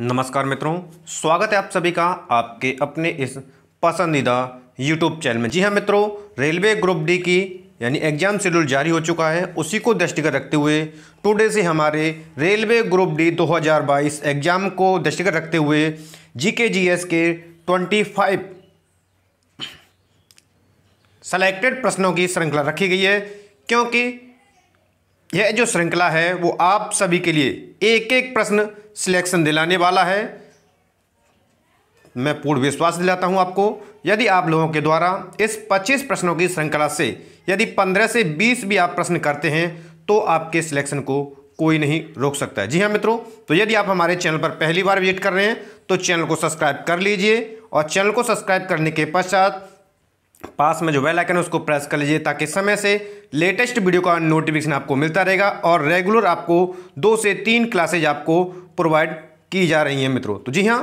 नमस्कार मित्रों स्वागत है आप सभी का आपके अपने इस पसंदीदा यूट्यूब चैनल में जी हाँ मित्रों रेलवे ग्रुप डी की यानी एग्जाम शेड्यूल जारी हो चुका है उसी को दृष्टिगत रखते हुए टुडे से हमारे रेलवे ग्रुप डी 2022 एग्जाम को दृष्टिगत रखते हुए जी के जी एस के ट्वेंटी फाइव सेलेक्टेड प्रश्नों की श्रृंखला रखी गई है क्योंकि यह जो श्रृंखला है वो आप सभी के लिए एक एक प्रश्न सिलेक्शन दिलाने वाला है मैं पूर्ण विश्वास दिलाता हूं आपको यदि आप लोगों के द्वारा इस 25 प्रश्नों की श्रृंखला से यदि 15 से 20 भी आप प्रश्न करते हैं तो आपके सिलेक्शन को कोई नहीं रोक सकता है जी हाँ मित्रों तो यदि आप हमारे चैनल पर पहली बार विजिट कर रहे हैं तो चैनल को सब्सक्राइब कर लीजिए और चैनल को सब्सक्राइब करने के पश्चात पास में जो बेल आइकन है उसको प्रेस कर लीजिए ताकि समय से लेटेस्ट वीडियो का नोटिफिकेशन आपको मिलता रहेगा और रेगुलर आपको दो से तीन क्लासेज आपको प्रोवाइड की जा रही हैं मित्रों तो जी हाँ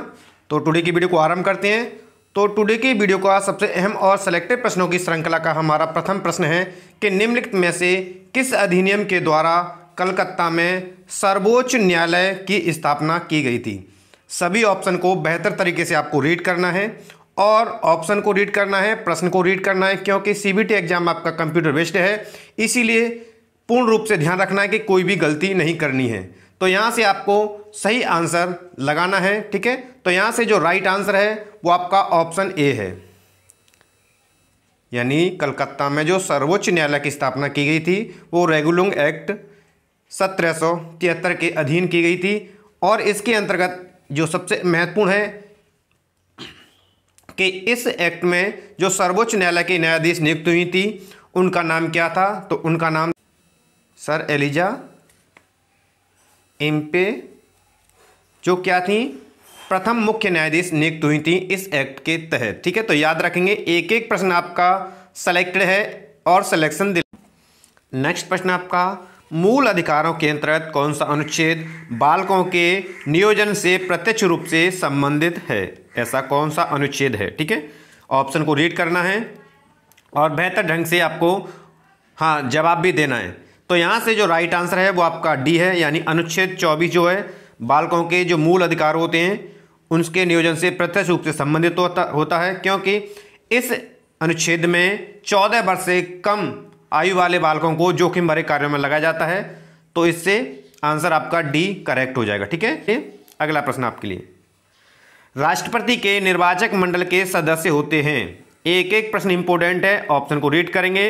तो टुडे की वीडियो को आरंभ करते हैं तो टुडे की वीडियो का सबसे अहम और सेलेक्टेड प्रश्नों की श्रृंखला का हमारा प्रथम प्रश्न है कि निम्नलिखित में से किस अधिनियम के द्वारा कलकत्ता में सर्वोच्च न्यायालय की स्थापना की गई थी सभी ऑप्शन को बेहतर तरीके से आपको रीड करना है और ऑप्शन को रीड करना है प्रश्न को रीड करना है क्योंकि सीबीटी एग्जाम आपका कंप्यूटर बेस्ड है इसीलिए पूर्ण रूप से ध्यान रखना है कि कोई भी गलती नहीं करनी है तो यहाँ से आपको सही आंसर लगाना है ठीक है तो यहाँ से जो राइट आंसर है वो आपका ऑप्शन ए है यानी कलकत्ता में जो सर्वोच्च न्यायालय की स्थापना की गई थी वो रेगुलंग एक्ट सत्रह के अधीन की गई थी और इसके अंतर्गत जो सबसे महत्वपूर्ण है कि इस एक्ट में जो सर्वोच्च न्यायालय की न्यायाधीश नियुक्त हुई थी उनका नाम क्या था तो उनका नाम सर एलिजा एम्पे जो क्या थी प्रथम मुख्य न्यायाधीश नियुक्त हुई थी इस एक्ट के तहत ठीक है तो याद रखेंगे एक एक प्रश्न आपका सेलेक्टेड है और सिलेक्शन दिल नेक्स्ट प्रश्न आपका मूल अधिकारों के अंतर्गत कौन सा अनुच्छेद बालकों के नियोजन से प्रत्यक्ष रूप से संबंधित है ऐसा कौन सा अनुच्छेद है ठीक है ऑप्शन को रीड करना है और बेहतर ढंग से आपको हाँ जवाब भी देना है तो यहाँ से जो राइट आंसर है वो आपका डी है यानी अनुच्छेद चौबीस जो है बालकों के जो मूल अधिकार होते हैं उनके नियोजन से प्रत्यक्ष रूप से संबंधित होता होता है क्योंकि इस अनुच्छेद में चौदह वर्ष से कम आयु वाले बालकों को जोखिम भरे कार्यों में लगाया जाता है तो इससे आंसर आपका डी करेक्ट हो जाएगा ठीक है अगला प्रश्न आपके लिए राष्ट्रपति के निर्वाचक मंडल के सदस्य होते हैं एक एक प्रश्न इंपॉर्टेंट है ऑप्शन को रीड करेंगे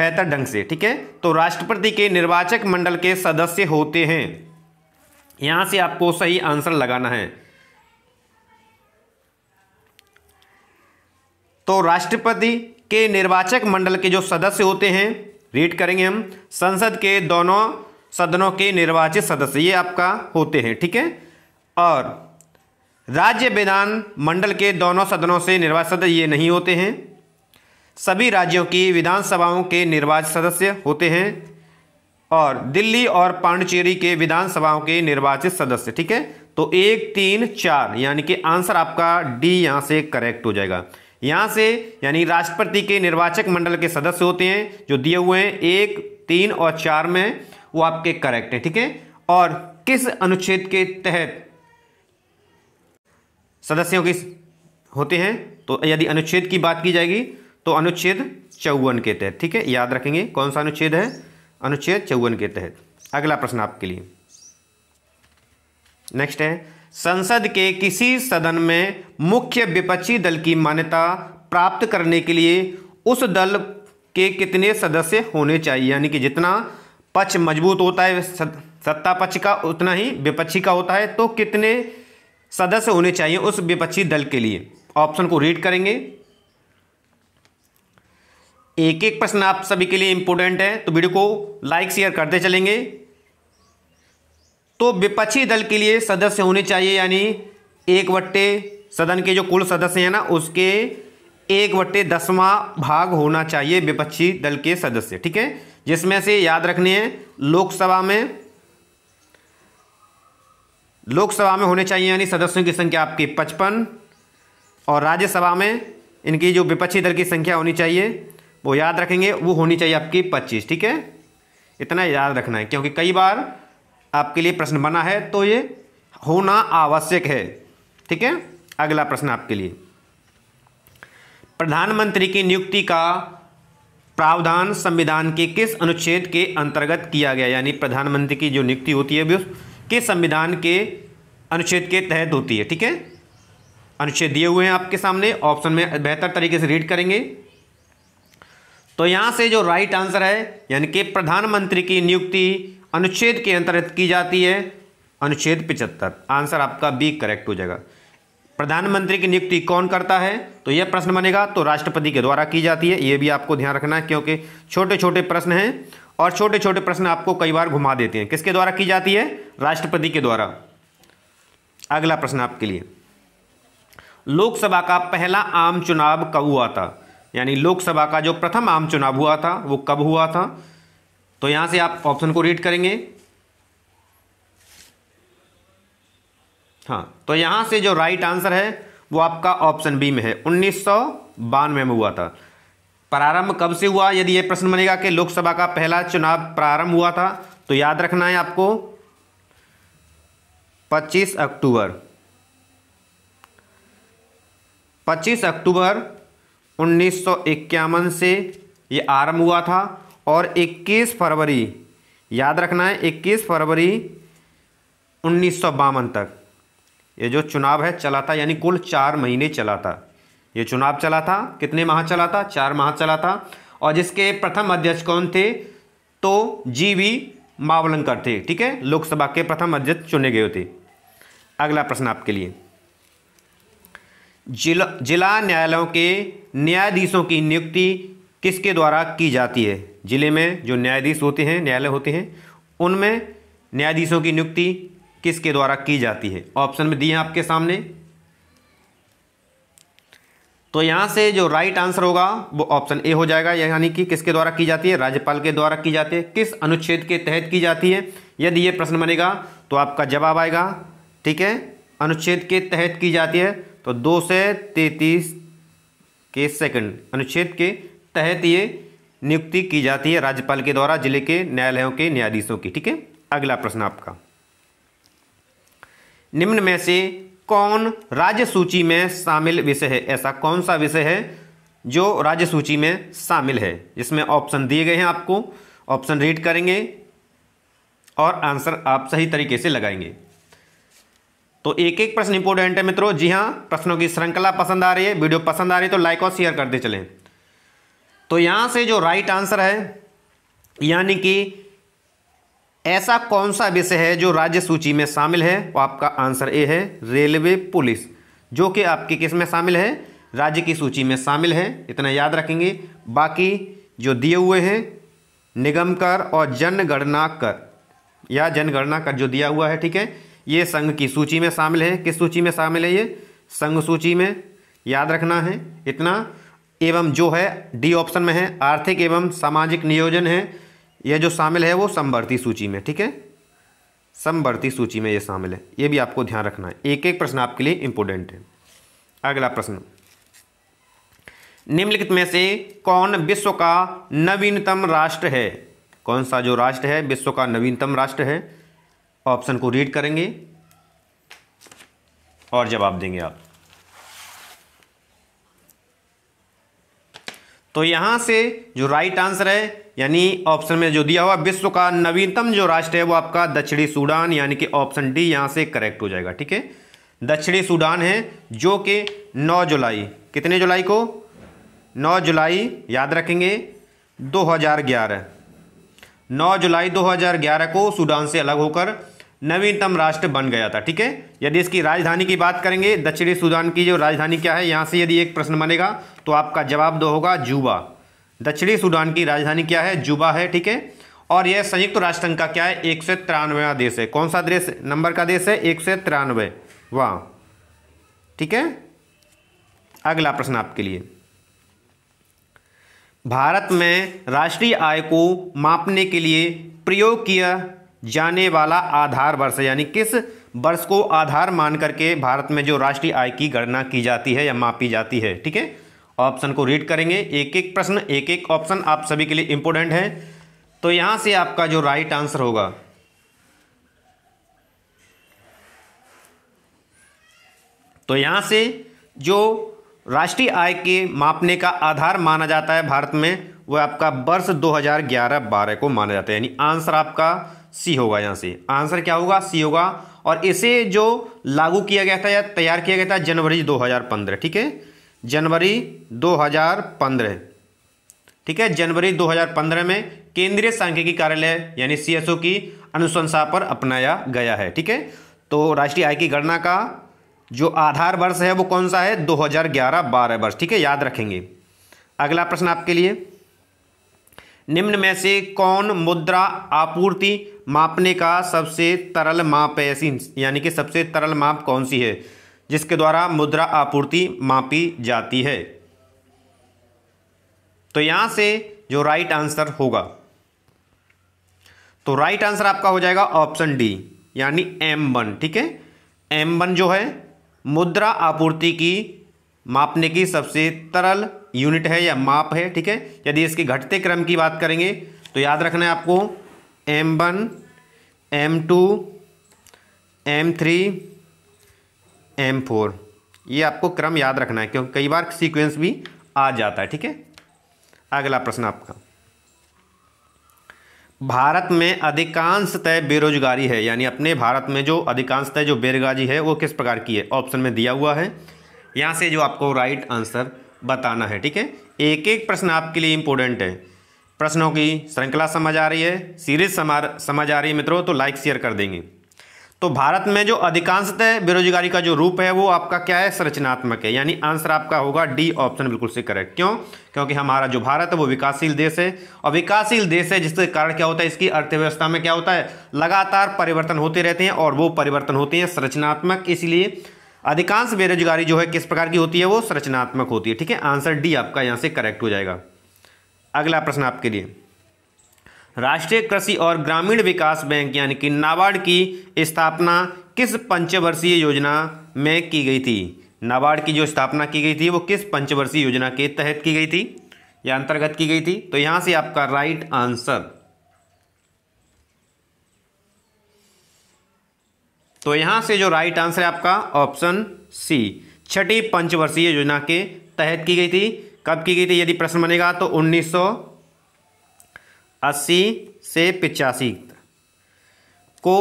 बेहतर ढंग से ठीक है तो राष्ट्रपति के निर्वाचक मंडल के सदस्य होते हैं यहां से आपको सही आंसर लगाना है तो राष्ट्रपति के निर्वाचक मंडल के जो सदस्य होते हैं रीड करेंगे हम संसद के दोनों सदनों के निर्वाचित सदस्य ये आपका होते हैं ठीक है और राज्य विधान मंडल के दोनों सदनों से निर्वाचित सदस्य ये नहीं होते हैं सभी राज्यों की विधानसभाओं के निर्वाचित सदस्य होते हैं और दिल्ली और पांडुचेरी के विधानसभाओं के निर्वाचित सदस्य ठीक है तो एक तीन चार यानी कि आंसर आपका डी यहाँ से करेक्ट हो जाएगा यहाँ से यानी राष्ट्रपति के निर्वाचक मंडल के सदस्य होते हैं जो दिए हुए हैं एक तीन और चार में वो आपके करेक्ट हैं ठीक है और किस अनुच्छेद के तहत सदस्यों की होते हैं तो यदि अनुच्छेद की बात की जाएगी तो अनुच्छेद चौवन के तहत ठीक है याद रखेंगे कौन सा अनुच्छेद है अनुच्छेद चौवन के तहत अगला प्रश्न आपके लिए नेक्स्ट है संसद के किसी सदन में मुख्य विपक्षी दल की मान्यता प्राप्त करने के लिए उस दल के कितने सदस्य होने चाहिए यानी कि जितना पक्ष मजबूत होता है सत्ता पक्ष का उतना ही विपक्षी का होता है तो कितने सदस्य होने चाहिए उस विपक्षी दल के लिए ऑप्शन को रीड करेंगे एक एक प्रश्न आप सभी के लिए इंपोर्टेंट है तो वीडियो को लाइक शेयर करते चलेंगे तो विपक्षी दल के लिए सदस्य होने चाहिए यानी एक बट्टे सदन के जो कुल सदस्य हैं ना उसके एक वट्टे दसवा भाग होना चाहिए विपक्षी दल के सदस्य ठीक है जिसमें से याद रखने हैं लोकसभा में लोकसभा में होने चाहिए यानी सदस्यों की संख्या आपकी पचपन और राज्यसभा में इनकी जो विपक्षी दल की संख्या होनी चाहिए वो याद रखेंगे वो होनी चाहिए आपकी पच्चीस ठीक है इतना याद रखना है क्योंकि कई बार आपके लिए प्रश्न बना है तो ये होना आवश्यक है ठीक है अगला प्रश्न आपके लिए प्रधानमंत्री की नियुक्ति का प्रावधान संविधान के किस अनुच्छेद के अंतर्गत किया गया यानी प्रधानमंत्री की जो नियुक्ति होती है किस संविधान के अनुच्छेद के तहत होती है ठीक है अनुच्छेद दिए हुए हैं आपके सामने ऑप्शन में बेहतर तरीके से रीड करेंगे तो यहां से जो राइट आंसर है यानी कि प्रधानमंत्री की नियुक्ति अनुच्छेद के अंतर्गत की जाती है अनुच्छेद पिचहत्तर आंसर आपका बी करेक्ट हो जाएगा प्रधानमंत्री की नियुक्ति कौन करता है तो यह प्रश्न बनेगा तो राष्ट्रपति के द्वारा की जाती है यह भी आपको ध्यान रखना है क्योंकि छोटे छोटे प्रश्न हैं और छोटे छोटे प्रश्न आपको कई बार घुमा देते हैं किसके द्वारा की जाती है राष्ट्रपति के द्वारा अगला प्रश्न आपके लिए लोकसभा का पहला आम चुनाव कब हुआ था यानी लोकसभा का जो प्रथम आम चुनाव हुआ था वो कब हुआ था तो यहां से आप ऑप्शन को रीड करेंगे हाँ तो यहां से जो राइट आंसर है वो आपका ऑप्शन बी में है उन्नीस में हुआ था प्रारंभ कब से हुआ यदि ये प्रश्न बनेगा कि लोकसभा का पहला चुनाव प्रारंभ हुआ था तो याद रखना है आपको 25 अक्टूबर 25 अक्टूबर उन्नीस से ये आरंभ हुआ था और 21 फरवरी याद रखना है 21 फरवरी उन्नीस तक ये जो चुनाव है चला था यानी कुल चार महीने चला था ये चुनाव चला था कितने माह चला था चार माह चला था और जिसके प्रथम अध्यक्ष कौन थे तो जी वी मावलंकर थे ठीक है लोकसभा के प्रथम अध्यक्ष चुने गए थे अगला प्रश्न आपके लिए जिला जिला न्यायालयों के न्यायाधीशों की नियुक्ति किसके द्वारा की जाती है जिले में जो न्यायाधीश होते हैं न्यायालय होते हैं उनमें न्यायाधीशों की नियुक्ति किसके द्वारा की जाती है ऑप्शन में दिए हैं आपके सामने तो यहाँ से जो राइट आंसर होगा वो ऑप्शन ए हो जाएगा यानी कि किसके द्वारा की जाती है राज्यपाल के द्वारा की जाती है किस अनुच्छेद के तहत की जाती है यदि ये प्रश्न बनेगा तो आपका जवाब आएगा ठीक है अनुच्छेद के तहत की जाती है तो दो से तैतीस के सेकंड अनुच्छेद के तहत ये नियुक्ति की जाती है राज्यपाल के द्वारा जिले के न्यायालयों के न्यायाधीशों की ठीक है अगला प्रश्न आपका निम्न में से कौन राज्य सूची में शामिल विषय है ऐसा कौन सा विषय है जो राज्य सूची में शामिल है इसमें ऑप्शन दिए गए हैं आपको ऑप्शन रीड करेंगे और आंसर आप सही तरीके से लगाएंगे तो एक एक प्रश्न इंपोर्टेंट है मित्रों जी हाँ प्रश्नों की श्रृंखला पसंद आ रही है वीडियो पसंद आ रही है तो लाइक और शेयर करते चलें तो यहाँ से जो राइट आंसर है यानी कि ऐसा कौन सा विषय है जो राज्य सूची में शामिल है वो आपका आंसर ए है रेलवे पुलिस जो कि आपकी किस में शामिल है राज्य की सूची में शामिल है इतना याद रखेंगे बाकी जो दिए हुए हैं निगम कर और जनगणना कर या जनगणना कर जो दिया हुआ है ठीक है ये संघ की सूची में शामिल है किस सूची में शामिल है ये संघ सूची में याद रखना है इतना एवं जो है डी ऑप्शन में है आर्थिक एवं सामाजिक नियोजन है यह जो शामिल है वो समवर्ती सूची में ठीक है समवर्ती सूची में ये शामिल है ये भी आपको ध्यान रखना है एक एक प्रश्न आपके लिए इंपॉर्टेंट है अगला प्रश्न निम्नलिखित में से कौन विश्व का नवीनतम राष्ट्र है कौन सा जो राष्ट्र है विश्व का नवीनतम राष्ट्र है ऑप्शन को रीड करेंगे और जवाब देंगे आप तो यहाँ से जो राइट आंसर है यानी ऑप्शन में जो दिया हुआ विश्व का नवीनतम जो राष्ट्र है वो आपका दक्षिणी सूडान यानी कि ऑप्शन डी यहाँ से करेक्ट हो जाएगा ठीक है दक्षिणी सूडान है जो कि 9 जुलाई कितने जुलाई को 9 जुलाई याद रखेंगे 2011 9 जुलाई 2011 को सूडान से अलग होकर नवीनतम राष्ट्र बन गया था ठीक है यदि इसकी राजधानी की बात करेंगे दक्षिणी सूडान की जो राजधानी क्या है यहाँ से यदि एक प्रश्न बनेगा तो आपका जवाब दो होगा जुबा दक्षिणी सूडान की राजधानी क्या है जुबा है ठीक है और यह संयुक्त राष्ट्र संघ का क्या है एक सौ तिरानवे देश है कौन सा देश नंबर का देश है एक सौ तिरानवे वाह ठीक है अगला प्रश्न आपके लिए भारत में राष्ट्रीय आय को मापने के लिए प्रयोग किया जाने वाला आधार वर्ष यानी किस वर्ष को आधार मान करके भारत में जो राष्ट्रीय आय की गणना की जाती है या मापी जाती है ठीक है ऑप्शन को रीड करेंगे एक एक प्रश्न एक एक ऑप्शन आप सभी के लिए इंपोर्टेंट है तो यहां से आपका जो राइट आंसर होगा तो यहां से जो राष्ट्रीय आय के मापने का आधार माना जाता है भारत में वह आपका वर्ष 2011-12 को माना जाता है यानी आंसर आपका सी होगा यहाँ से आंसर क्या होगा सी होगा और इसे जो लागू किया गया था या तैयार किया गया था जनवरी 2015 ठीक है जनवरी 2015 ठीक है जनवरी 2015 में केंद्रीय सांख्यिकी कार्यालय यानी सी की अनुशंसा पर अपनाया गया है ठीक है तो राष्ट्रीय आय की गणना का जो आधार वर्ष है वो कौन सा है 2011-12 वर्ष ठीक है याद रखेंगे अगला प्रश्न आपके लिए निम्न में से कौन मुद्रा आपूर्ति मापने का सबसे तरल माप है ऐसी यानी कि सबसे तरल माप कौन सी है जिसके द्वारा मुद्रा आपूर्ति मापी जाती है तो यहां से जो राइट आंसर होगा तो राइट आंसर आपका हो जाएगा ऑप्शन डी यानी एम वन ठीक है एम वन जो है मुद्रा आपूर्ति की मापने की सबसे तरल यूनिट है या माप है ठीक है यदि इसके घटते क्रम की बात करेंगे तो याद रखना है आपको M one M two M three M four ये आपको क्रम याद रखना है क्योंकि कई बार सीक्वेंस भी आ जाता है ठीक है अगला प्रश्न आपका भारत में अधिकांशतः बेरोजगारी है यानी अपने भारत में जो अधिकांशतः जो बेरोजगारी है वो किस प्रकार की है ऑप्शन में दिया हुआ है यहाँ से जो आपको राइट आंसर बताना है ठीक है एक एक प्रश्न आपके लिए इंपॉर्टेंट है प्रश्नों की श्रृंखला समझ आ रही है सीरीज समझ आ रही है मित्रों तो लाइक शेयर कर देंगे तो भारत में जो अधिकांशतः बेरोजगारी का जो रूप है वो आपका क्या है संरचनात्मक है यानी आंसर आपका होगा डी ऑप्शन बिल्कुल से करेक्ट क्यों क्योंकि हमारा जो भारत है वो विकासशील देश है और विकासशील देश है जिसके कारण क्या होता है इसकी अर्थव्यवस्था में क्या होता है लगातार परिवर्तन होते रहते हैं और वो परिवर्तन होते हैं संरचनात्मक इसलिए अधिकांश बेरोजगारी जो है किस प्रकार की होती है वो संरचनात्मक होती है ठीक है आंसर डी आपका यहाँ से करेक्ट हो जाएगा अगला प्रश्न आपके लिए राष्ट्रीय कृषि और ग्रामीण विकास बैंक यानी कि नाबार्ड की स्थापना किस पंचवर्षीय योजना में की गई थी नाबार्ड की जो स्थापना की गई थी वो किस पंचवर्षीय योजना के तहत की गई थी या अंतर्गत की गई थी तो यहाँ से आपका राइट आंसर तो यहाँ से जो राइट आंसर है आपका ऑप्शन सी छठी पंचवर्षीय योजना के तहत की गई थी कब की गई थी यदि प्रश्न बनेगा तो 1980 से पिचासी को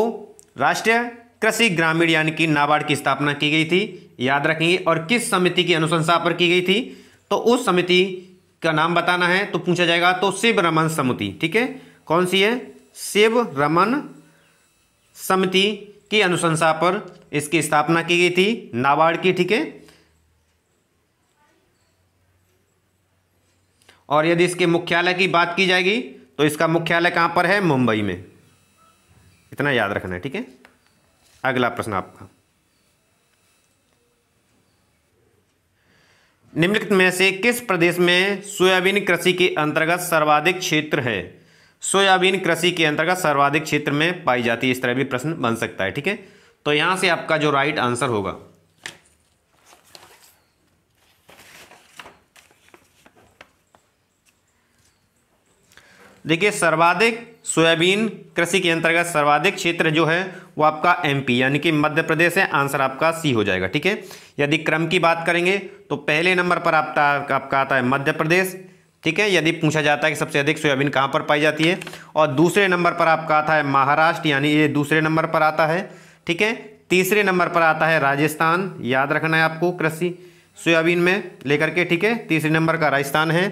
राष्ट्रीय कृषि ग्रामीण यानी कि नाबार्ड की स्थापना की गई थी याद रखेंगे और किस समिति की अनुशंसा पर की गई थी तो उस समिति का नाम बताना है तो पूछा जाएगा तो शिव रमन समिति ठीक है कौन सी है शिव रमन समिति की अनुशंसा पर इसकी स्थापना की गई थी नाबार्ड की ठीक है और यदि इसके मुख्यालय की बात की जाएगी तो इसका मुख्यालय कहां पर है मुंबई में इतना याद रखना है ठीक है अगला प्रश्न आपका निम्नलिखित में से किस प्रदेश में सोयाबीन कृषि के अंतर्गत सर्वाधिक क्षेत्र है सोयाबीन कृषि के अंतर्गत सर्वाधिक क्षेत्र में पाई जाती है इस तरह भी प्रश्न बन सकता है ठीक है तो यहां से आपका जो राइट आंसर होगा देखिए सर्वाधिक सोयाबीन कृषि के अंतर्गत सर्वाधिक क्षेत्र जो है वो आपका एमपी यानी कि मध्य प्रदेश है आंसर आपका सी हो जाएगा ठीक है यदि क्रम की बात करेंगे तो पहले नंबर पर आपका आपका आता है मध्य प्रदेश ठीक है यदि पूछा जाता है कि सबसे अधिक सोयाबीन कहाँ पर पाई जाती है और दूसरे नंबर पर आपका आता है महाराष्ट्र यानी ये दूसरे नंबर पर आता है ठीक है तीसरे नंबर पर आता है राजस्थान याद रखना है आपको कृषि सोयाबीन में लेकर के ठीक है तीसरे नंबर का राजस्थान है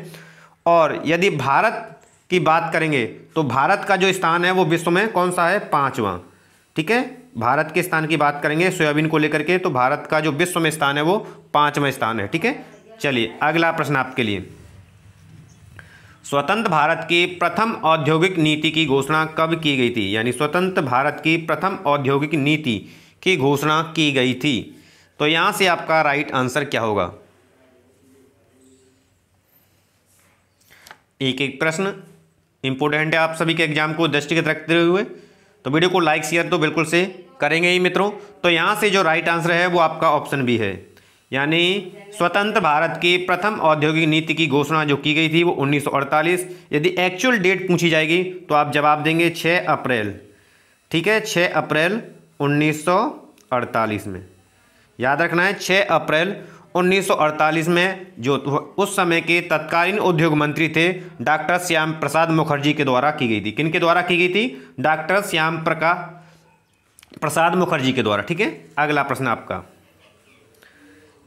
और यदि भारत की बात करेंगे तो भारत का जो स्थान है वो विश्व में कौन सा है पाँचवा ठीक है भारत के स्थान की बात करेंगे सोयाबीन को लेकर के तो भारत का जो विश्व में स्थान है वो पाँचवा स्थान है ठीक है चलिए अगला प्रश्न आपके लिए स्वतंत्र भारत की प्रथम औद्योगिक नीति की घोषणा कब की गई थी यानी स्वतंत्र भारत की प्रथम औद्योगिक नीति की घोषणा की गई थी तो यहाँ से आपका राइट आंसर क्या होगा एक एक प्रश्न इंपोर्टेंट है आप सभी के एग्जाम को दृष्टिगत रखते हुए तो वीडियो को लाइक शेयर तो बिल्कुल से करेंगे ही मित्रों तो यहाँ से जो राइट आंसर है वो आपका ऑप्शन बी है यानी स्वतंत्र भारत की प्रथम औद्योगिक नीति की घोषणा जो की गई थी वो 1948 यदि एक्चुअल डेट पूछी जाएगी तो आप जवाब देंगे 6 अप्रैल ठीक है 6 अप्रैल 1948 में याद रखना है 6 अप्रैल 1948 में जो उस समय के तत्कालीन उद्योग मंत्री थे डॉक्टर श्याम प्रसाद मुखर्जी के द्वारा की गई थी किन के द्वारा की गई थी डॉक्टर श्याम प्रका प्रसाद मुखर्जी के द्वारा ठीक है अगला प्रश्न आपका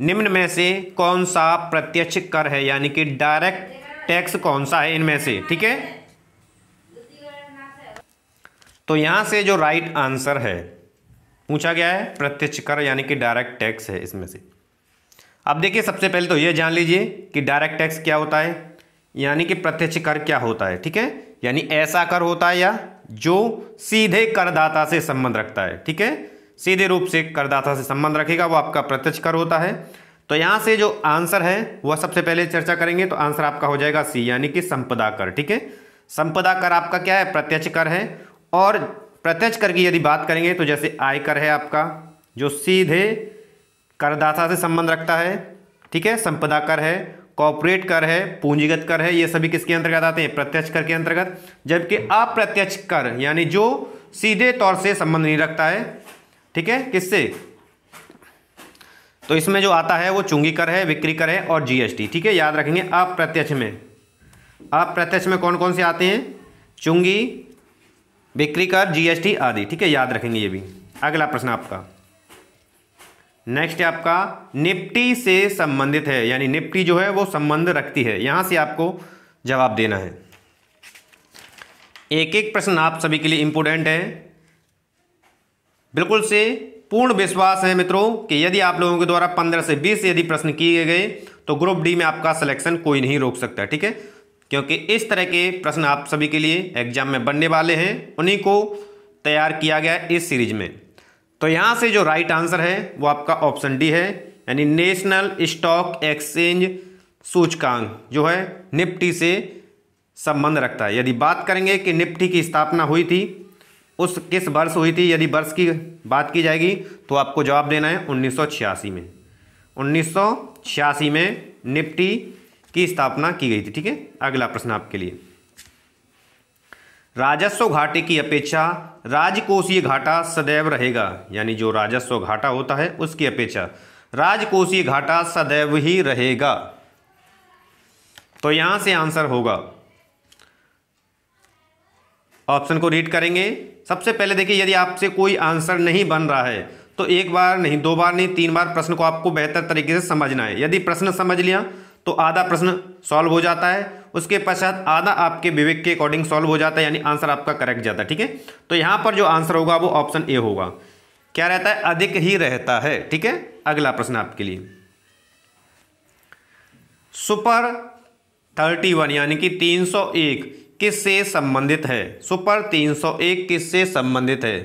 निम्न में से कौन सा प्रत्यक्ष कर है यानी कि डायरेक्ट टैक्स कौन सा है इनमें से ठीक है तो यहां से जो राइट आंसर है पूछा गया है प्रत्यक्ष कर यानी कि डायरेक्ट टैक्स है इसमें से अब देखिए सबसे पहले तो यह जान लीजिए कि डायरेक्ट टैक्स क्या होता है यानी कि प्रत्यक्ष कर क्या होता है ठीक है यानी ऐसा कर होता है या जो सीधे करदाता से संबंध रखता है ठीक है सीधे रूप से करदाता से संबंध रखेगा वो आपका प्रत्यक्ष कर होता है तो यहाँ से जो आंसर है वह सबसे पहले चर्चा करेंगे तो आंसर आपका हो जाएगा सी यानी कि संपदा कर ठीक है संपदा कर आपका क्या है प्रत्यक्ष कर है और प्रत्यक्ष कर की यदि बात करेंगे तो जैसे आय कर है आपका जो सीधे करदाता से संबंध रखता है ठीक है संपदा कर है कॉपोरेट कर है पूंजीगत कर है ये सभी किसके अंतर्गत आते हैं प्रत्यक्ष कर के अंतर्गत जबकि अप्रत्यक्ष कर यानी जो सीधे तौर से संबंध नहीं रखता है ठीक है किससे तो इसमें जो आता है वो चुंगी कर है विक्री कर है और जीएसटी ठीक है याद रखेंगे अप्रत्यक्ष में अप्रत्यक्ष में कौन कौन से आते हैं चुंगी बिक्री कर जीएसटी आदि ठीक है याद रखेंगे ये भी अगला प्रश्न आपका नेक्स्ट आपका निफ्टी से संबंधित है यानी निफ्टी जो है वो संबंध रखती है यहां से आपको जवाब देना है एक एक प्रश्न आप सभी के लिए इंपोर्टेंट है बिल्कुल से पूर्ण विश्वास है मित्रों कि यदि आप लोगों के द्वारा पंद्रह से बीस यदि प्रश्न किए गए तो ग्रुप डी में आपका सिलेक्शन कोई नहीं रोक सकता ठीक है क्योंकि इस तरह के प्रश्न आप सभी के लिए एग्जाम में बनने वाले हैं उन्हीं को तैयार किया गया इस सीरीज में तो यहाँ से जो राइट आंसर है वो आपका ऑप्शन डी है यानी नेशनल स्टॉक एक्सचेंज सूचकांक जो है निफ्टी से संबंध रखता है यदि बात करेंगे कि निफ्टी की स्थापना हुई थी उस किस वर्ष हुई थी यदि वर्ष की बात की जाएगी तो आपको जवाब देना है उन्नीस में उन्नीस में निफ्टी की स्थापना की गई थी ठीक है अगला प्रश्न आपके लिए राजस्व घाटे की अपेक्षा राजकोषीय घाटा सदैव रहेगा यानी जो राजस्व घाटा होता है उसकी अपेक्षा राजकोषीय घाटा सदैव ही रहेगा तो यहां से आंसर होगा ऑप्शन को रीड करेंगे सबसे पहले देखिए यदि आपसे कोई आंसर नहीं बन रहा है तो एक बार नहीं दो बार नहीं तीन बार प्रश्न को आपको बेहतर तरीके से समझना है यदि प्रश्न समझ लिया तो आधा प्रश्न सॉल्व हो जाता है उसके पश्चात आधा आपके विवेक के अकॉर्डिंग सॉल्व हो जाता है यानी आंसर आपका करेक्ट जाता है ठीक है तो यहाँ पर जो आंसर होगा वो ऑप्शन ए होगा क्या रहता है अधिक ही रहता है ठीक है अगला प्रश्न आपके लिए सुपर थर्टी वन यानी कि तीन सौ एक किससे संबंधित है सुपर 301 किससे संबंधित है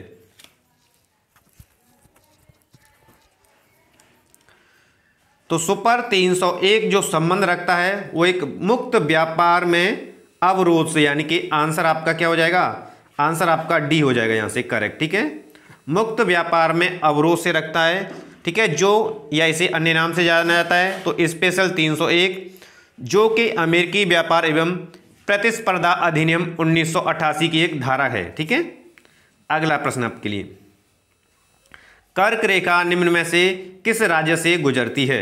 तो सुपर 301 जो संबंध रखता है वो एक मुक्त व्यापार में अवरोध से यानी कि आंसर आपका क्या हो जाएगा आंसर आपका डी हो जाएगा यहां से करेक्ट ठीक है मुक्त व्यापार में अवरोध से रखता है ठीक है जो या इसे अन्य नाम से जाना जाता है तो स्पेशल 301 जो कि अमेरिकी व्यापार एवं प्रतिस्पर्धा अधिनियम 1988 की एक धारा है ठीक है अगला प्रश्न आपके लिए कर्क रेखा निम्न में से किस राज्य से गुजरती है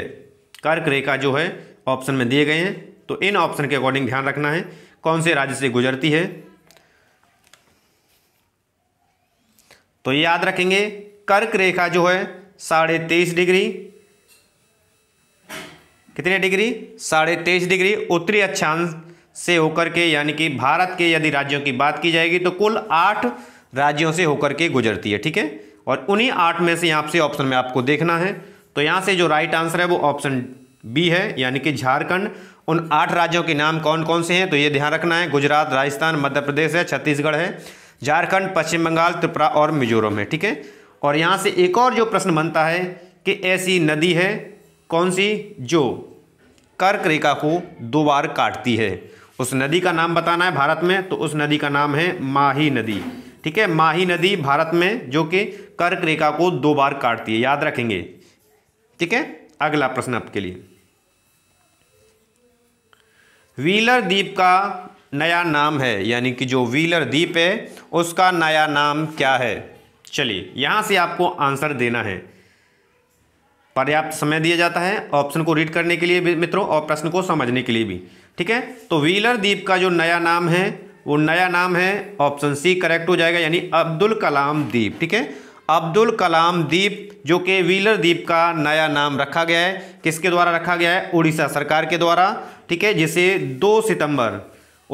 कर्क रेखा जो है ऑप्शन में दिए गए हैं तो इन ऑप्शन के अकॉर्डिंग ध्यान रखना है कौन से राज्य से गुजरती है तो याद रखेंगे कर्क रेखा जो है साढ़े तेईस डिग्री कितने डिग्री साढ़े तेईस डिग्री उत्तरी अक्षांश से होकर के यानी कि भारत के यदि राज्यों की बात की जाएगी तो कुल आठ राज्यों से होकर के गुजरती है ठीक है और उन्हीं आठ में से यहाँ से ऑप्शन में आपको देखना है तो यहाँ से जो राइट आंसर है वो ऑप्शन बी है यानी कि झारखंड उन आठ राज्यों के नाम कौन कौन से हैं तो ये ध्यान रखना है गुजरात राजस्थान मध्य प्रदेश है छत्तीसगढ़ है झारखंड पश्चिम बंगाल त्रिपुरा और मिजोरम है ठीक है और यहाँ से एक और जो प्रश्न बनता है कि ऐसी नदी है कौन सी जो कर्क रेखा को दो बार काटती है उस नदी का नाम बताना है भारत में तो उस नदी का नाम है माही नदी ठीक है माही नदी भारत में जो कि कर्क रेखा को दो बार काटती है याद रखेंगे ठीक है अगला प्रश्न आपके लिए व्हीलर द्वीप का नया नाम है यानी कि जो व्हीलर द्वीप है उसका नया नाम क्या है चलिए यहां से आपको आंसर देना है पर्याप्त समय दिया जाता है ऑप्शन को रीड करने के लिए भी मित्रों और प्रश्न को समझने के लिए भी ठीक है तो व्हीलर द्वीप का जो नया नाम है वो नया नाम है ऑप्शन सी करेक्ट हो जाएगा यानी अब्दुल कलाम द्वीप ठीक है अब्दुल कलाम द्वीप जो कि व्हीलर द्वीप का नया नाम रखा गया है किसके द्वारा रखा गया है उड़ीसा सरकार के द्वारा ठीक है जिसे 2 सितंबर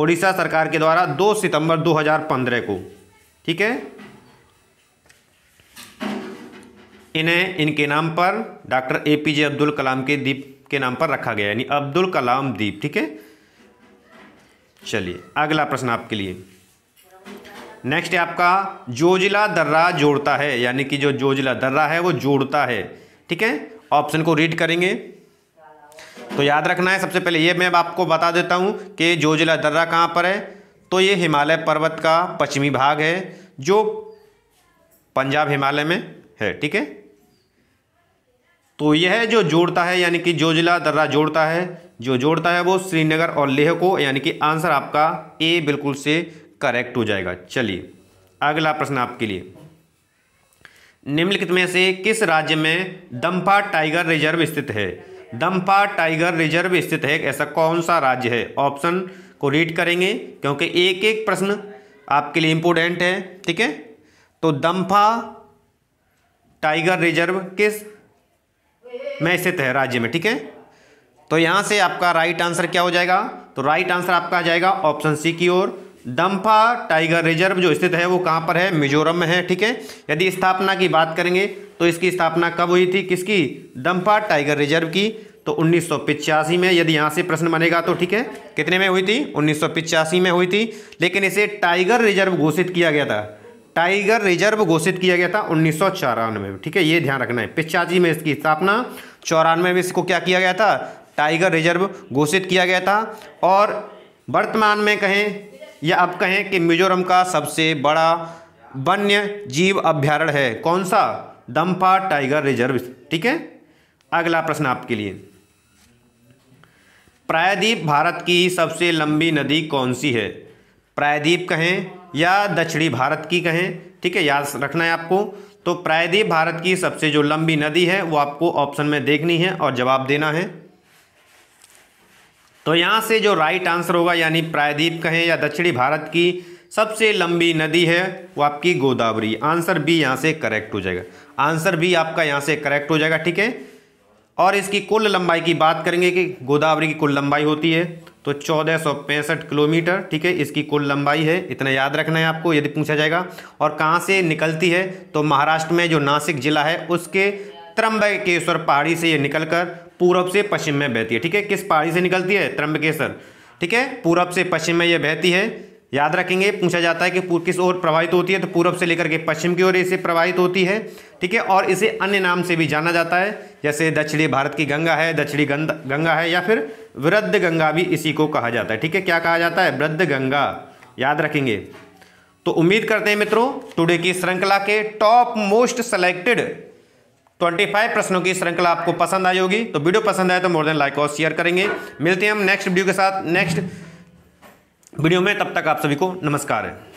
उड़ीसा सरकार के द्वारा 2 सितंबर 2015 को ठीक है इन्हें इनके नाम पर doctor A P J Abdul Kalam के द्वीप के नाम पर रखा गया यानी अब्दुल कलाम द्वीप ठीक है चलिए अगला प्रश्न आपके लिए नेक्स्ट है आपका जोजिला दर्रा जोड़ता है यानी कि जो जोजिला दर्रा है वो जोड़ता है ठीक है ऑप्शन को रीड करेंगे तो याद रखना है सबसे पहले ये मैं आपको बता देता हूँ कि जोजिला दर्रा कहाँ पर है तो ये हिमालय पर्वत का पश्चिमी भाग है जो पंजाब हिमालय में है ठीक है तो यह जो जोड़ता है यानी कि जोजिला दर्रा जोड़ता है जो जोड़ता है वो श्रीनगर और लेह को यानी कि आंसर आपका ए बिल्कुल से करेक्ट हो जाएगा चलिए अगला प्रश्न आपके लिए निम्नलिखित में से किस राज्य में दम्पा टाइगर रिजर्व स्थित है दम्पा टाइगर रिजर्व स्थित है ऐसा कौन सा राज्य है ऑप्शन को रीड करेंगे क्योंकि एक एक प्रश्न आपके लिए इंपोर्टेंट है ठीक है तो दम्फा टाइगर रिजर्व किस में स्थित है राज्य में ठीक है तो यहाँ से आपका राइट आंसर क्या हो जाएगा तो राइट आंसर आपका आ जाएगा ऑप्शन सी की ओर दम्फा टाइगर रिजर्व जो स्थित है वो कहाँ पर है मिजोरम में है ठीक है यदि स्थापना की बात करेंगे तो इसकी स्थापना कब हुई थी किसकी दम्फा टाइगर रिजर्व की तो उन्नीस में यदि यहाँ से प्रश्न बनेगा तो ठीक है कितने में हुई थी उन्नीस में हुई थी लेकिन इसे टाइगर रिजर्व घोषित किया गया था टाइगर रिजर्व घोषित किया गया था उन्नीस में ठीक है ये ध्यान रखना है पिचाजी में इसकी स्थापना चौरानवे में इसको क्या किया गया था टाइगर रिजर्व घोषित किया गया था और वर्तमान में कहें या अब कहें कि मिजोरम का सबसे बड़ा वन्य जीव अभ्यारण्य है कौन सा दम्फा टाइगर रिजर्व ठीक है अगला प्रश्न आपके लिए प्रायद्वीप भारत की सबसे लंबी नदी कौन सी है प्रायद्वीप कहें या दक्षिणी भारत की कहें ठीक है याद रखना है आपको तो प्रायद्वीप भारत की सबसे जो लंबी नदी है वो आपको ऑप्शन में देखनी है और जवाब देना है तो यहाँ से जो राइट आंसर होगा यानी प्रायद्वीप कहें या दक्षिणी भारत की सबसे लंबी नदी है वो आपकी गोदावरी आंसर बी यहाँ से करेक्ट हो जाएगा आंसर बी आपका यहाँ से करेक्ट हो जाएगा ठीक है और इसकी कुल लंबाई की बात करेंगे कि गोदावरी की कुल लंबाई होती है तो चौदह किलोमीटर ठीक है इसकी कुल लंबाई है इतना याद रखना है आपको यदि पूछा जाएगा और कहाँ से निकलती है तो महाराष्ट्र में जो नासिक जिला है उसके त्रम्बकेश्वर पहाड़ी से ये निकलकर पूरब से पश्चिम में बहती है ठीक है किस पहाड़ी से निकलती है त्रम्बकेश्वर ठीक है पूरब से पश्चिम में ये बहती है याद रखेंगे पूछा जाता है कि किस ओर प्रभावित होती है तो पूर्व से लेकर के पश्चिम की ओर इसे प्रभावित होती है ठीक है और इसे अन्य नाम से भी जाना जाता है जैसे दक्षिणी भारत की गंगा है दक्षिणी गंगा है या फिर वृद्ध गंगा भी इसी को कहा जाता है ठीक है क्या कहा जाता है वृद्ध गंगा याद रखेंगे तो उम्मीद करते हैं मित्रों टुडे की श्रृंखला के टॉप मोस्ट सेलेक्टेड 25 प्रश्नों की श्रृंखला आपको पसंद आई होगी तो वीडियो पसंद आए तो मोर देन लाइक और शेयर करेंगे मिलते हैं हम नेक्स्ट वीडियो के साथ नेक्स्ट वीडियो में तब तक आप सभी को नमस्कार है